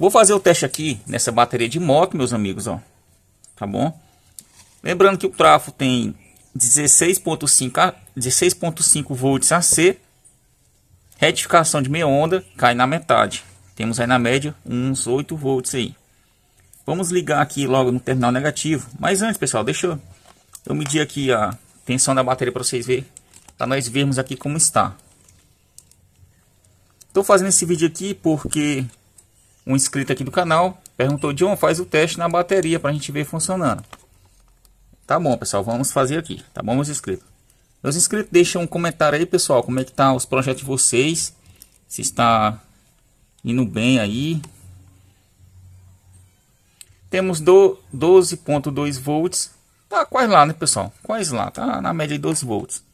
Vou fazer o teste aqui nessa bateria de moto, meus amigos, ó. Tá bom? Lembrando que o trafo tem 16.5 16 volts AC. Retificação de meia onda cai na metade. Temos aí na média uns 8 volts aí. Vamos ligar aqui logo no terminal negativo. Mas antes, pessoal, deixa eu, eu medir aqui a tensão da bateria para vocês verem. Para nós vermos aqui como está. Estou fazendo esse vídeo aqui porque um inscrito aqui do canal perguntou, John, faz o teste na bateria para a gente ver funcionando. Tá bom, pessoal, vamos fazer aqui, tá bom, meus inscritos? Meus inscritos, deixem um comentário aí, pessoal, como é que tá os projetos de vocês, se está indo bem aí. Temos 12.2 volts, tá quase lá, né, pessoal? Quase lá, tá na média de 12 volts.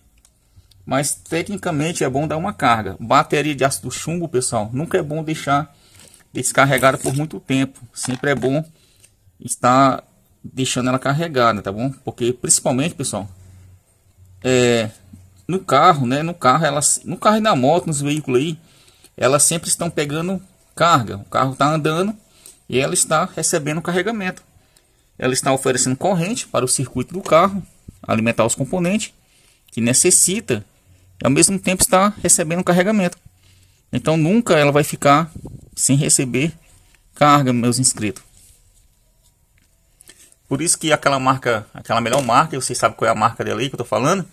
Mas, tecnicamente, é bom dar uma carga. Bateria de ácido chumbo, pessoal, nunca é bom deixar descarregada por muito tempo. Sempre é bom estar deixando ela carregada, tá bom? Porque principalmente, pessoal, é, no carro, né? No carro, elas, no carro e na moto, nos veículos aí, elas sempre estão pegando carga. O carro está andando e ela está recebendo carregamento. Ela está oferecendo corrente para o circuito do carro, alimentar os componentes que necessita, e ao mesmo tempo está recebendo carregamento. Então nunca ela vai ficar sem receber carga, meus inscritos. Por isso que aquela marca, aquela melhor marca, vocês sabem qual é a marca dela aí que eu tô falando,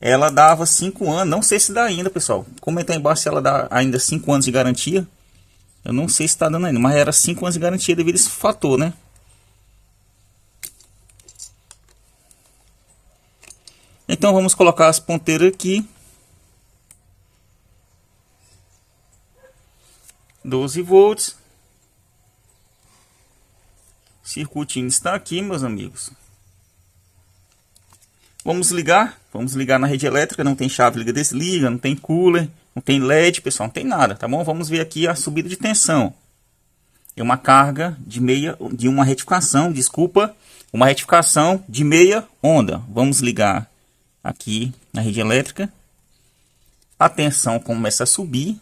ela dava 5 anos, não sei se dá ainda, pessoal. Comenta aí embaixo se ela dá ainda 5 anos de garantia. Eu não sei se tá dando ainda, mas era 5 anos de garantia devido a esse fator, né? Então vamos colocar as ponteiras aqui. 12 volts. circuitinho está aqui, meus amigos. Vamos ligar, vamos ligar na rede elétrica, não tem chave liga desliga, não tem cooler, não tem LED, pessoal, não tem nada, tá bom? Vamos ver aqui a subida de tensão. É uma carga de meia de uma retificação, desculpa, uma retificação de meia onda. Vamos ligar aqui na rede elétrica. A tensão começa a subir,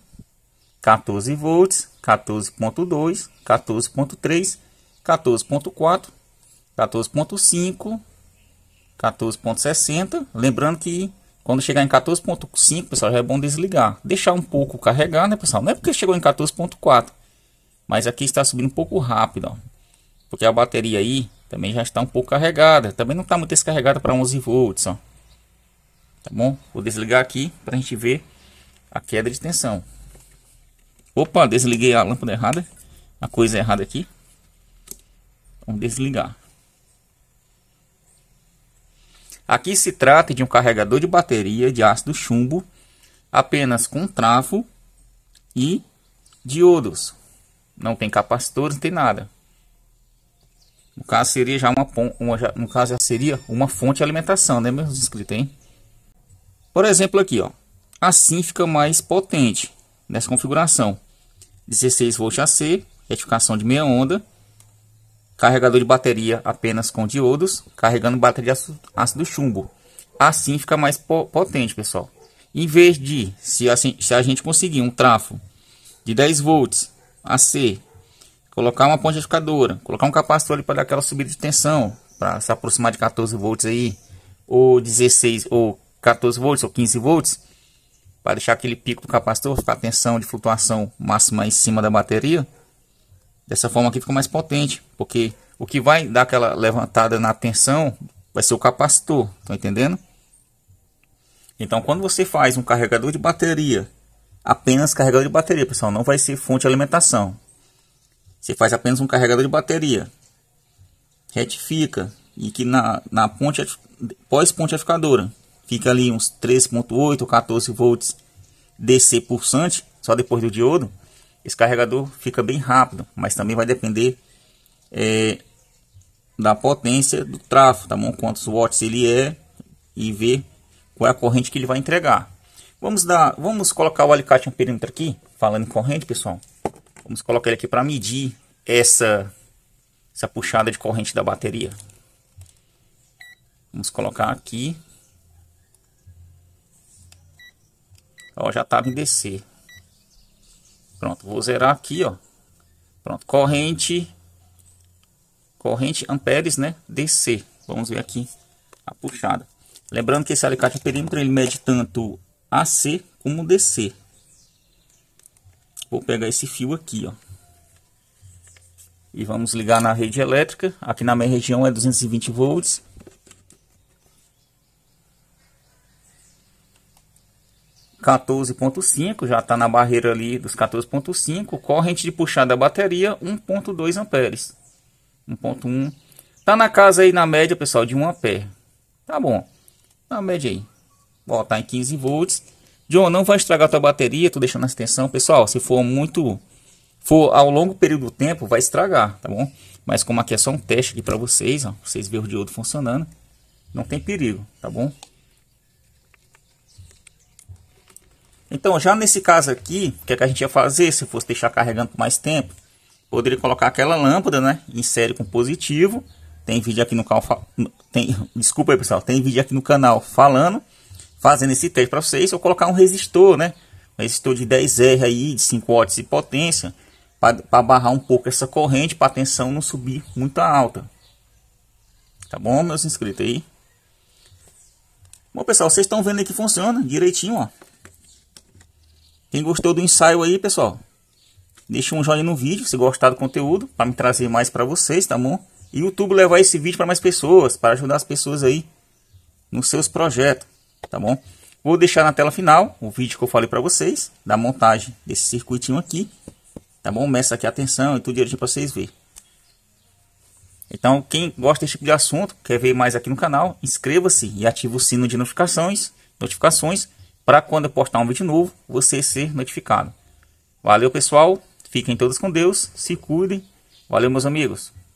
14 volts, 14.2, 14.3, 14.4, 14.5, 14.60. Lembrando que quando chegar em 14.5, pessoal, já é bom desligar. Deixar um pouco carregar, né, pessoal? Não é porque chegou em 14.4, mas aqui está subindo um pouco rápido, ó, Porque a bateria aí também já está um pouco carregada. Também não está muito descarregada para 11 volts, ó. Tá bom? Vou desligar aqui para a gente ver a queda de tensão. Opa, desliguei a lâmpada errada. A coisa é errada aqui. Vamos desligar. Aqui se trata de um carregador de bateria de ácido chumbo, apenas com travo e diodos. Não tem capacitores, não tem nada. No caso seria já uma, uma já, no caso já seria uma fonte de alimentação, né, meus inscritos, hein? Por exemplo aqui, ó. Assim fica mais potente nessa configuração. 16 V AC, retificação de meia onda, carregador de bateria apenas com diodos, carregando bateria ácido chumbo. Assim fica mais potente, pessoal. Em vez de, se, assim, se a gente conseguir um trafo de 10 volts AC, colocar uma ponte retificadora, colocar um capacitor ali para dar aquela subida de tensão, para se aproximar de 14 volts aí, ou 16, ou 14 volts, ou 15 volts, para deixar aquele pico do capacitor, ficar a tensão de flutuação máxima em cima da bateria. Dessa forma aqui fica mais potente, porque o que vai dar aquela levantada na tensão vai ser o capacitor, tá entendendo? Então quando você faz um carregador de bateria, apenas carregador de bateria, pessoal, não vai ser fonte de alimentação. Você faz apenas um carregador de bateria, retifica e que na, na ponte pós-pontificadora fica ali uns 13.8 ou 14 volts DC pulsante, só depois do diodo, esse carregador fica bem rápido, mas também vai depender é, da potência do tráfego, tá bom? Quantos watts ele é e ver qual é a corrente que ele vai entregar. Vamos dar, vamos colocar o alicate amperímetro aqui, falando em corrente, pessoal. Vamos colocar ele aqui para medir essa essa puxada de corrente da bateria. Vamos colocar aqui Ó, já estava tá em descer. Pronto, vou zerar aqui, ó. Pronto, corrente, corrente amperes, né? DC. Vamos ver aqui a puxada. Lembrando que esse alicate é perímetro ele mede tanto AC como DC. Vou pegar esse fio aqui, ó. E vamos ligar na rede elétrica. Aqui na minha região é 220 volts. 14.5, já está na barreira ali dos 14.5, corrente de puxada da bateria 1.2 amperes, 1.1, tá na casa aí na média pessoal de 1 ampere, tá bom, na média aí, botar tá em 15 volts, John, não vai estragar tua bateria, tô deixando essa tensão, pessoal, se for muito, for ao longo período do tempo, vai estragar, tá bom, mas como aqui é só um teste aqui para vocês, ó, vocês verem o diodo funcionando, não tem perigo, tá bom? Então, já nesse caso aqui, o que, é que a gente ia fazer se fosse deixar carregando por mais tempo? Poderia colocar aquela lâmpada, né? Em série com positivo. Tem vídeo aqui no canal. Tem, desculpa aí, pessoal. Tem vídeo aqui no canal falando, fazendo esse teste para vocês. ou colocar um resistor, né? Um resistor de 10R aí, de 5 watts de potência, para barrar um pouco essa corrente, para a tensão não subir muito alta. Tá bom, meus inscritos aí? Bom, pessoal, vocês estão vendo aí que funciona direitinho, ó. Quem gostou do ensaio aí, pessoal, deixa um joinha no vídeo se gostar do conteúdo, para me trazer mais para vocês, tá bom? E o YouTube levar esse vídeo para mais pessoas, para ajudar as pessoas aí nos seus projetos, tá bom? Vou deixar na tela final o vídeo que eu falei para vocês, da montagem desse circuitinho aqui, tá bom? Meça aqui a atenção e tudo direitinho para vocês verem. Então, quem gosta desse tipo de assunto, quer ver mais aqui no canal, inscreva-se e ative o sino de notificações, notificações para quando eu postar um vídeo novo, você ser notificado. Valeu, pessoal. Fiquem todos com Deus. Se cuidem. Valeu, meus amigos.